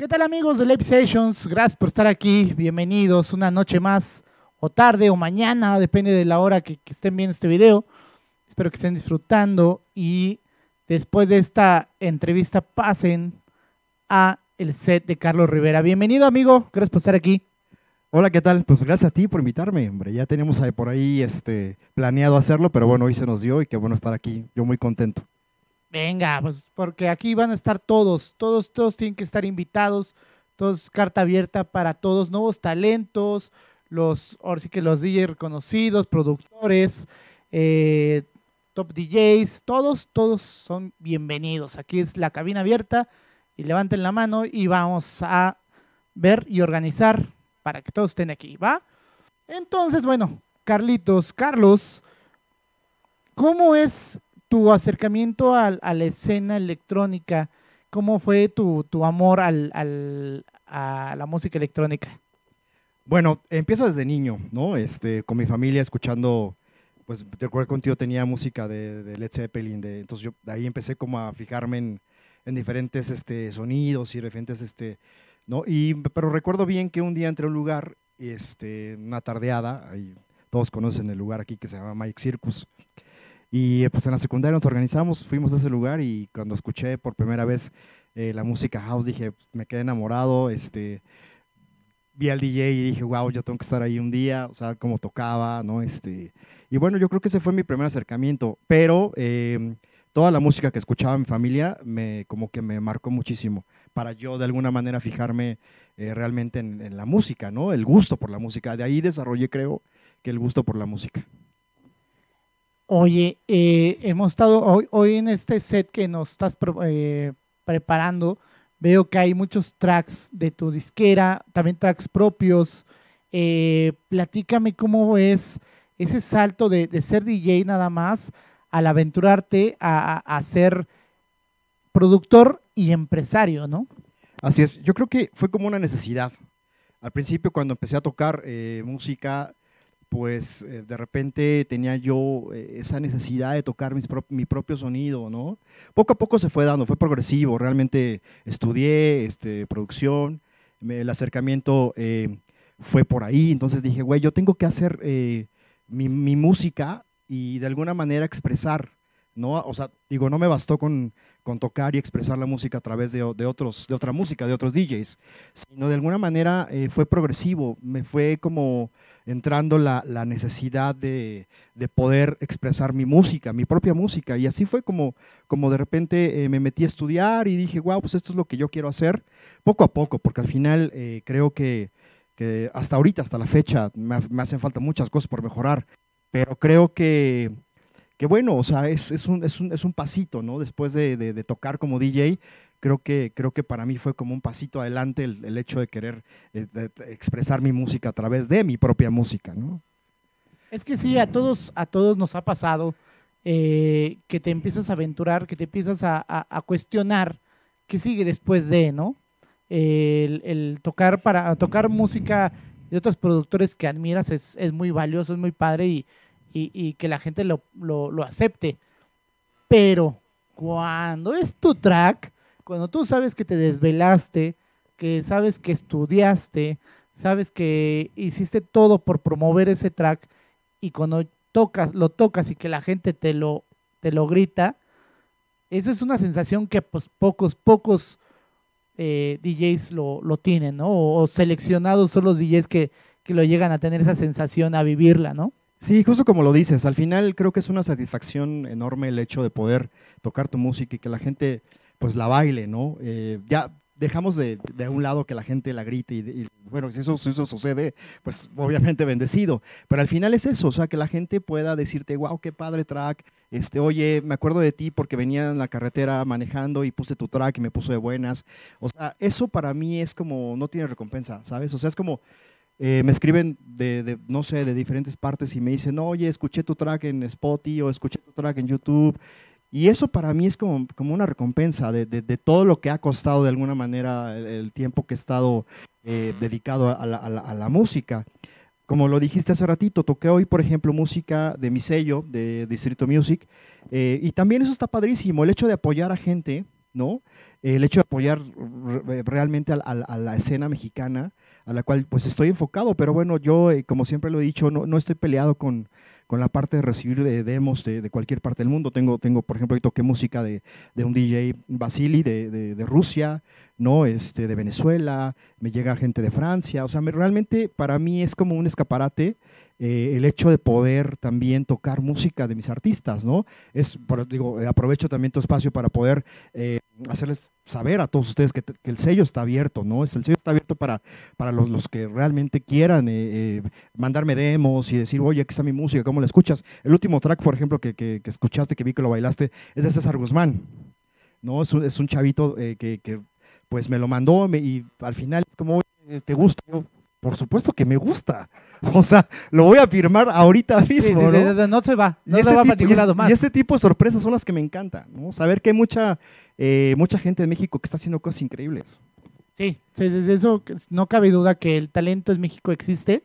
¿Qué tal amigos de Live Sessions? Gracias por estar aquí. Bienvenidos una noche más, o tarde, o mañana, depende de la hora que, estén viendo este video. Espero que estén disfrutando y después de esta entrevista pasen a el set de Carlos Rivera. Bienvenido amigo, gracias por estar aquí. Hola, ¿qué tal? Pues gracias a ti por invitarme, hombre. Ya teníamos por ahí este, planeado hacerlo, pero bueno, hoy se nos dio y qué bueno estar aquí. Yo muy contento. Venga, pues porque aquí van a estar todos, todos, todos tienen que estar invitados, todos carta abierta para todos, nuevos talentos, los, ahora sí que los DJ reconocidos, productores, eh, top DJs, todos, todos son bienvenidos. Aquí es la cabina abierta y levanten la mano y vamos a ver y organizar para que todos estén aquí, ¿va? Entonces, bueno, Carlitos, Carlos, ¿cómo es tu acercamiento a, la escena electrónica, ¿cómo fue tu, amor a la música electrónica? Bueno, empiezo desde niño, ¿no? Este, con mi familia escuchando, pues de recuerdo que un tenía música de, de Led Zeppelin, de, entonces yo ahí empecé como a fijarme en, diferentes este, sonidos y diferentes, este, ¿no? pero recuerdo bien que un día entré a un lugar, este, una tardeada, ahí, todos conocen el lugar aquí que se llama Mike Circus, y pues en la secundaria nos organizamos, fuimos a ese lugar y cuando escuché por primera vez eh, la música house dije, pues, me quedé enamorado, este, vi al DJ y dije, wow, yo tengo que estar ahí un día, o sea, cómo tocaba, ¿no? Este, y bueno, yo creo que ese fue mi primer acercamiento, pero em, toda la música que escuchaba mi familia me, como que me marcó muchísimo para yo de alguna manera fijarme eh, realmente en, en la música, ¿no? El gusto por la música, de ahí desarrollé creo que el gusto por la música. Oye, eh, hemos estado hoy, en este set que nos estás eh, preparando. Veo que hay muchos tracks de tu disquera, también tracks propios. Eh, platícame cómo es ese salto de, ser DJ nada más al aventurarte a, ser productor y empresario, ¿no? Así es, yo creo que fue como una necesidad. Al principio cuando empecé a tocar música, pues eh, de repente tenía yo eh, esa necesidad de tocar mi propio sonido, ¿no? Poco a poco se fue dando, fue progresivo, realmente estudié este, producción, el acercamiento eh, fue por ahí, entonces dije, güey, yo tengo que hacer mi, mi, música y de alguna manera expresar, ¿no? O sea, digo, no me bastó con con tocar y expresar la música a través de, otros, de otra música, de otros DJs, sino de alguna manera eh, fue progresivo, me fue como entrando la, necesidad de, poder expresar mi música, mi propia música, y así fue como, como de repente eh, me metí a estudiar y dije, wow, pues esto es lo que yo quiero hacer, poco a poco, porque al final eh, creo que, hasta ahorita, hasta la fecha, me hacen falta muchas cosas por mejorar, pero creo que que bueno, o sea, es, es, un, pasito, ¿no? Después de, tocar como DJ, creo que, creo que para mí fue como un pasito adelante el, hecho de querer eh, expresar mi música a través de mi propia música, ¿no? Es que sí, a todos, a todos nos ha pasado eh, que te empiezas a aventurar, que te empiezas a, cuestionar qué sigue después de, ¿no? El, tocar para tocar música de otros productores que admiras es muy valioso, es muy padre y, y, que la gente lo, acepte. Pero cuando es tu track, cuando tú sabes que te desvelaste, que sabes que estudiaste, sabes que hiciste todo por promover ese track y cuando tocas, lo tocas y que la gente te lo, te lo grita, esa es una sensación que pues, pocos, pocos eh, DJs lo, tienen, ¿no? O, seleccionados son los DJs que, que lo llegan a tener esa sensación, a vivirla, ¿no? Sí, justo como lo dices, al final creo que es una satisfacción enorme el hecho de poder tocar tu música y que la gente pues la baile, ¿no? Eh, ya dejamos de, un lado que la gente la grite y, bueno, si eso, sucede, pues obviamente bendecido. Pero al final es eso, o sea, que la gente pueda decirte, wow, qué padre track, este, oye, me acuerdo de ti porque venía en la carretera manejando y puse tu track y me puso de buenas. O sea, eso para mí es como, no tiene recompensa, ¿sabes? O sea, es como, eh, me escriben de, no sé, de diferentes partes y me dicen, oye, escuché tu track en Spotify o escuché tu track en YouTube. Y eso para mí es como, como una recompensa de, de, todo lo que ha costado de alguna manera el, tiempo que he estado eh, dedicado a la, a, la, música. Como lo dijiste hace ratito, toqué hoy, por ejemplo, música de mi sello, de Distrito Music, eh, y también eso está padrísimo, el hecho de apoyar a gente, ¿no? El hecho de apoyar realmente a la escena mexicana, a la cual pues estoy enfocado, pero bueno, yo eh, como siempre lo he dicho, no, no estoy peleado con, con la parte de recibir demos de, cualquier parte del mundo. Tengo, tengo por ejemplo, hoy toqué música de, un DJ Basili de, de, Rusia, ¿no? este, de Venezuela, me llega gente de Francia. O sea, realmente para mí es como un escaparate eh, el hecho de poder también tocar música de mis artistas, ¿no? Es, por, digo, eh, aprovecho también tu espacio para poder eh, hacerles saber a todos ustedes que, el sello está abierto, ¿no? Es, el sello está abierto para, para los, los que realmente quieran mandarme demos y decir, oye, aquí está mi música, ¿cómo la escuchas? El último track, por ejemplo, que, que, escuchaste, que vi que lo bailaste, es de César Guzmán, ¿no? Es un, chavito que, pues me lo mandó y al final, como, te gusta, yo por supuesto que me gusta. O sea, lo voy a firmar ahorita mismo. ¿no? se va, no se va tipo, más. Y este tipo de sorpresas son las que me encantan, ¿no? Saber que hay mucha, eh, mucha gente de México que está haciendo cosas increíbles. Sí, desde eso no cabe duda que el talento en México existe.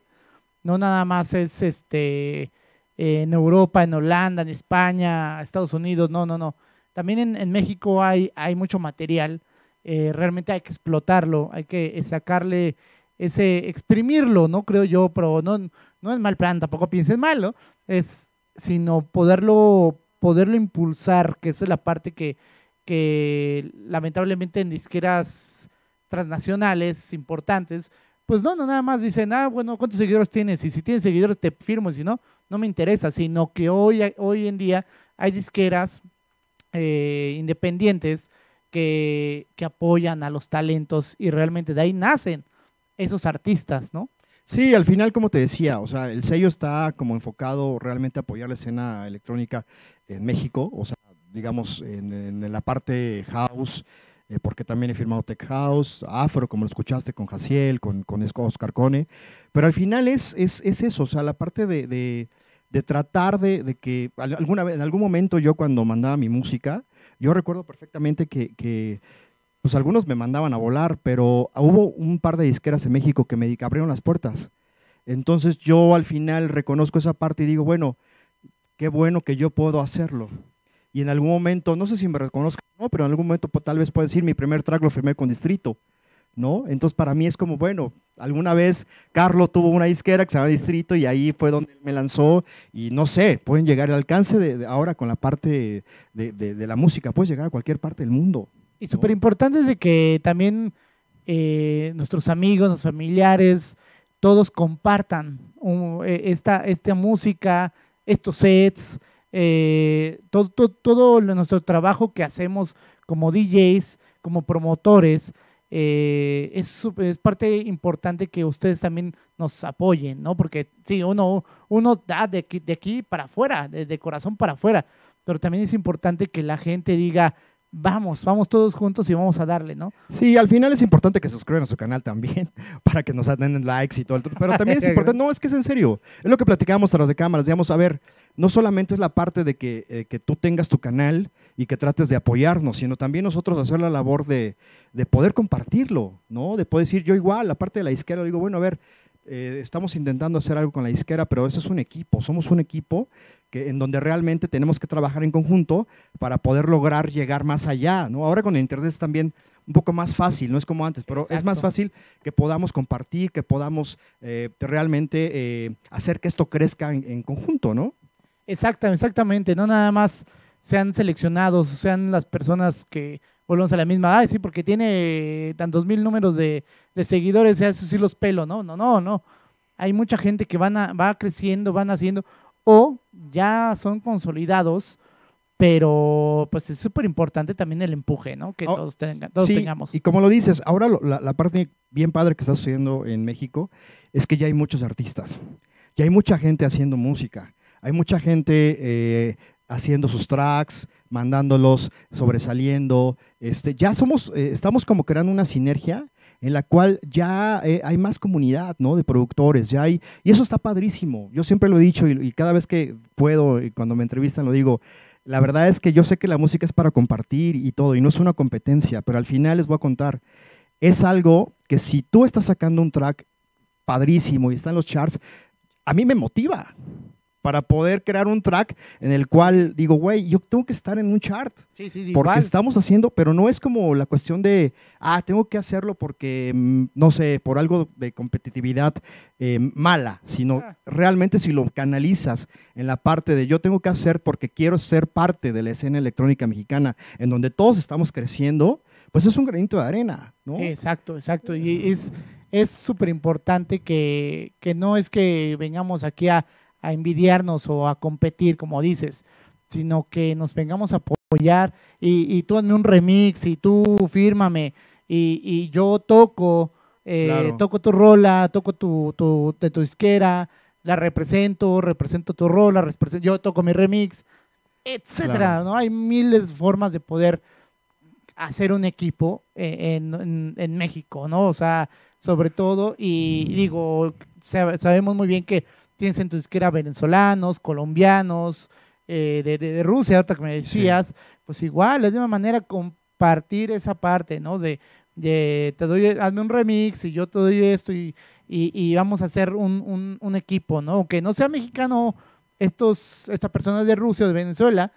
No nada más es este en Europa, en Holanda, en España, Estados Unidos, no, no, no. También en, México hay, hay mucho material. Eh, realmente hay que explotarlo, hay que sacarle ese exprimirlo, ¿no? Creo yo, pero no, no es mal plan, tampoco pienses malo, Es, sino poderlo, poderlo impulsar, que esa es la parte que, que lamentablemente en disqueras transnacionales importantes, pues no, no, nada más dicen, ah, bueno, ¿cuántos seguidores tienes? Y si tienes seguidores te firmo, si no, no me interesa, sino que hoy, hoy en día hay disqueras eh, independientes que, que apoyan a los talentos y realmente de ahí nacen esos artistas, ¿no? Sí, al final, como te decía, o sea, el sello está como enfocado realmente a apoyar la escena electrónica en México, o sea, digamos, en, la parte house, eh, porque también he firmado Tech House, Afro, como lo escuchaste, con Jaciel, con, con Oscar Cone, pero al final es, es, es eso, o sea, la parte de, tratar de, que alguna vez, en algún momento yo cuando mandaba mi música, yo recuerdo perfectamente que, que pues algunos me mandaban a volar, pero hubo un par de disqueras en México que me abrieron las puertas. Entonces yo al final reconozco esa parte y digo, bueno, qué bueno que yo puedo hacerlo. Y en algún momento, no sé si me reconozco no, pero en algún momento pues, tal vez puedo decir, mi primer track lo firmé con Distrito, ¿no? Entonces para mí es como, bueno, alguna vez Carlos tuvo una disquera que se llama Distrito y ahí fue donde me lanzó y no sé, pueden llegar al alcance de, ahora con la parte de, de la música, puedes llegar a cualquier parte del mundo. Y súper importante es de que también eh, nuestros amigos, nuestros familiares, todos compartan e, esta, esta música, estos sets, eh, todo, todo, nuestro trabajo que hacemos como DJs, como promotores, eh, es, parte importante que ustedes también nos apoyen, ¿no? Porque sí, uno, uno da de aquí, de aquí para afuera, de corazón para afuera, pero también es importante que la gente diga, vamos, vamos todos juntos y vamos a darle, ¿no? Sí, al final es importante que suscriban a su canal también para que nos den likes y todo el Pero también es importante, no, es que es en serio, es lo que platicábamos tras de cámaras, digamos, a ver, no solamente es la parte de eh, que, tú tengas tu canal y que trates de apoyarnos, sino también nosotros hacer la labor de, de poder compartirlo, ¿no? De poder decir yo igual, la parte de la izquierda, digo, bueno, a ver, eh, estamos intentando hacer algo con la disquera, pero eso es un equipo, somos un equipo que, en donde realmente tenemos que trabajar en conjunto para poder lograr llegar más allá. ¿no? Ahora con Internet es también un poco más fácil, no es como antes, pero es más fácil que podamos compartir, que podamos eh, realmente eh, hacer que esto crezca en, conjunto, ¿no? Exactamente, exactamente, no nada más sean seleccionados, sean las personas que volvemos a la misma, ah sí, porque tiene tantos mil números de, de seguidores, eso sí los pelos no, no, no, no. Hay mucha gente que van va creciendo, van haciendo, o ya son consolidados, pero pues es súper importante también el empuje, ¿no? Que oh, todos, tengamos. todos sí, tengamos. Y como lo dices, ahora la, parte bien padre que está sucediendo en México es que ya hay muchos artistas, ya hay mucha gente haciendo música hay mucha gente eh, haciendo sus tracks, mandándolos, sobresaliendo. Este, ya somos, eh, estamos como creando una sinergia en la cual ya eh, hay más comunidad, ¿no? De productores, ya hay, y eso está padrísimo. Yo siempre lo he dicho y, y cada vez que puedo, y cuando me entrevistan lo digo, la verdad es que yo sé que la música es para compartir y todo, y no es una competencia, pero al final les voy a contar, es algo que si tú estás sacando un track padrísimo y está en los charts, a mí me motiva para poder crear un track en el cual digo, güey, yo tengo que estar en un chart. Sí, sí, sí. Porque estamos haciendo, pero no es como la cuestión de, ah, tengo que hacerlo porque, mm, no sé, por algo de competitividad eh, mala, sino ah. realmente si lo canalizas en la parte de yo tengo que hacer porque quiero ser parte de la escena electrónica mexicana, en donde todos estamos creciendo, pues es un granito de arena, ¿no? Sí, exacto, exacto. Y es es súper importante que no es que vengamos aquí a a envidiarnos o a competir, como dices, sino que nos vengamos a apoyar y, tú hazme un remix y tú fírmame y, yo toco, eh, toco tu rola, toco tu, de tu disquera, la represento, represento tu rola, yo toco mi remix, etcétera, ¿no? Hay miles de formas de poder hacer un equipo eh, en, México, ¿no? O sea, sobre todo, y digo, sabemos muy bien que Tienes en tu disquera venezolanos, colombianos, eh, de, Rusia, ahorita que me decías, pues igual, de una manera compartir esa parte, ¿no? De, de, te doy, hazme un remix y yo te doy esto y, y, vamos a hacer un, un, equipo, ¿no? Aunque no sea mexicano, estos, estas personas de Rusia o de Venezuela,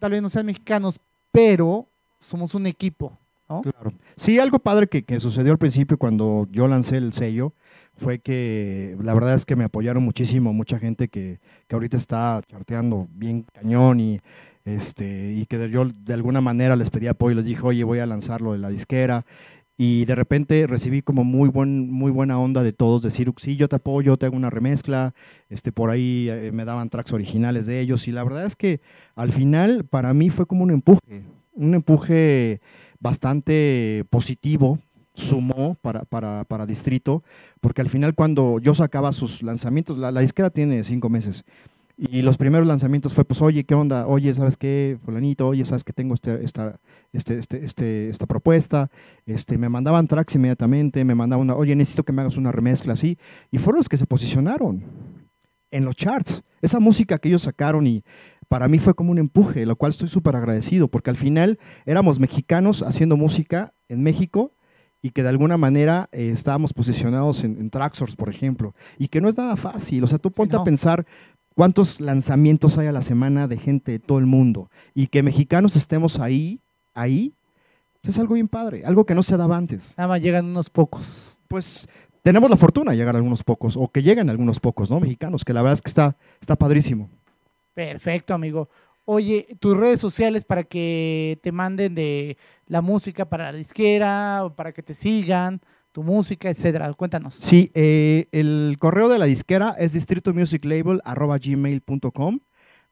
tal vez no sean mexicanos, pero somos un equipo, ¿no? Claro. Sí, algo padre que, que sucedió al principio cuando yo lancé el sello fue que la verdad es que me apoyaron muchísimo, mucha gente que, ahorita está charteando bien cañón y, este, y que yo de alguna manera les pedí apoyo, les dije, oye, voy a lanzarlo en la disquera. Y de repente recibí como muy, buen, muy buena onda de todos, decir, sí, yo te apoyo, te hago una remezcla, este, por ahí eh, me daban tracks originales de ellos. Y la verdad es que al final para mí fue como un empuje, un empuje bastante positivo sumó para, Distrito, porque al final cuando yo sacaba sus lanzamientos, la, disquera tiene cinco meses, y los primeros lanzamientos fue, pues, oye, ¿qué onda? Oye, ¿sabes qué, fulanito? Oye, ¿sabes que tengo este, esta, este, este, este, esta propuesta? Este, me mandaban tracks inmediatamente, me mandaban una, oye, necesito que me hagas una remezcla así, y fueron los que se posicionaron en los charts. Esa música que ellos sacaron y para mí fue como un empuje, lo cual estoy súper agradecido, porque al final éramos mexicanos haciendo música en México y que de alguna manera eh, estábamos posicionados en, Traxors, por ejemplo, y que no es nada fácil. O sea, tú ponte a pensar cuántos lanzamientos hay a la semana de gente de todo el mundo y que mexicanos estemos ahí, ahí, pues es algo bien padre, algo que no se daba antes. Nada más llegan unos pocos. Pues tenemos la fortuna de llegar a algunos pocos, o que lleguen algunos pocos, ¿no? Mexicanos, que la verdad es que está, está padrísimo. Perfecto, amigo. Oye, tus redes sociales para que te manden de la música para la disquera, o para que te sigan, tu música, etcétera. Cuéntanos. Sí, eh, el correo de la disquera es distritomusiclabel.com.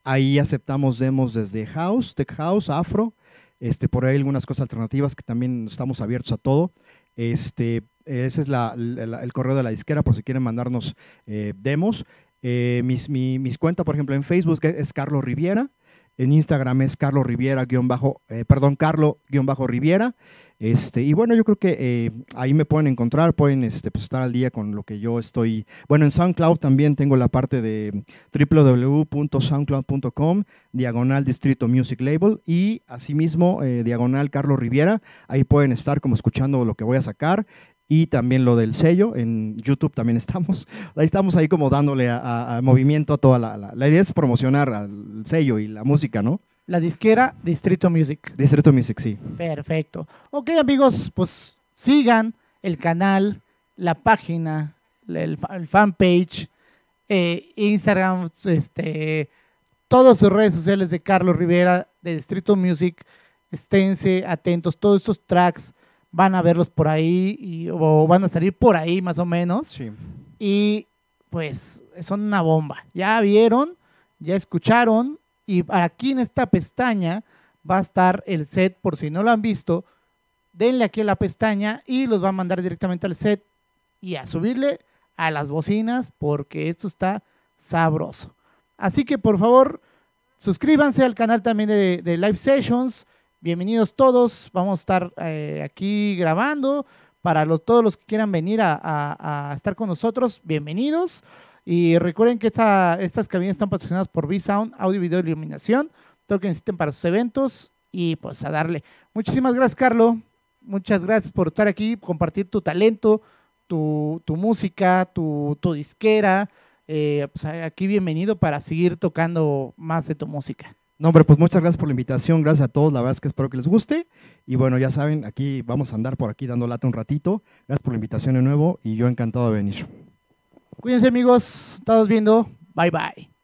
Ahí aceptamos demos desde house, tech house, afro, este, por ahí algunas cosas alternativas que también estamos abiertos a todo. Este, ese es el correo de la disquera por si quieren mandarnos eh, demos. Eh, mis cuentas, por ejemplo, en Facebook es Carlos Riviera. En Instagram es Carlos Riviera, bajo, eh, perdón, Carlos bajo Riviera. Este, y bueno, yo creo que eh, ahí me pueden encontrar, pueden este, pues, estar al día con lo que yo estoy. Bueno, en SoundCloud también tengo la parte de www.soundcloud.com, diagonal Distrito Music Label y asimismo eh, diagonal Carlos Riviera. Ahí pueden estar como escuchando lo que voy a sacar y también lo del sello. En YouTube también estamos. Ahí estamos ahí como dándole a, movimiento a toda la, la, idea es promocionar al sello y la música, ¿no? La disquera Distrito Music. Distrito Music, sí. Perfecto. Ok, amigos, pues sigan el canal, la página, el, fanpage, eh, Instagram, este, todas sus redes sociales de Carlos Rivera, de Distrito Music. Esténse atentos, todos estos tracks van a verlos por ahí o van a salir por ahí más o menos. Y pues son una bomba. Ya vieron, ya escucharon y aquí en esta pestaña va a estar el set por si no lo han visto. Denle aquí la pestaña y los va a mandar directamente al set y a subirle a las bocinas porque esto está sabroso. Así que por favor, suscríbanse al canal también de Live Sessions bienvenidos todos. Vamos a estar eh, aquí grabando. Para los, todos los que quieran venir a, estar con nosotros, bienvenidos. Y recuerden que estas cabinas están patrocinadas por V-Sound, audio, video, iluminación, todo lo que necesiten para sus eventos y pues a darle. Muchísimas gracias, Carlos. Muchas gracias por estar aquí, compartir tu talento, tu, música, tu, disquera. Eh, pues aquí bienvenido para seguir tocando más de tu música. No, hombre, pues muchas gracias por la invitación, gracias a todos, la verdad es que espero que les guste. Y bueno, ya saben, aquí vamos a andar por aquí dando lata un ratito. Gracias por la invitación de nuevo y yo encantado de venir. Cuídense amigos, estamos viendo. Bye bye.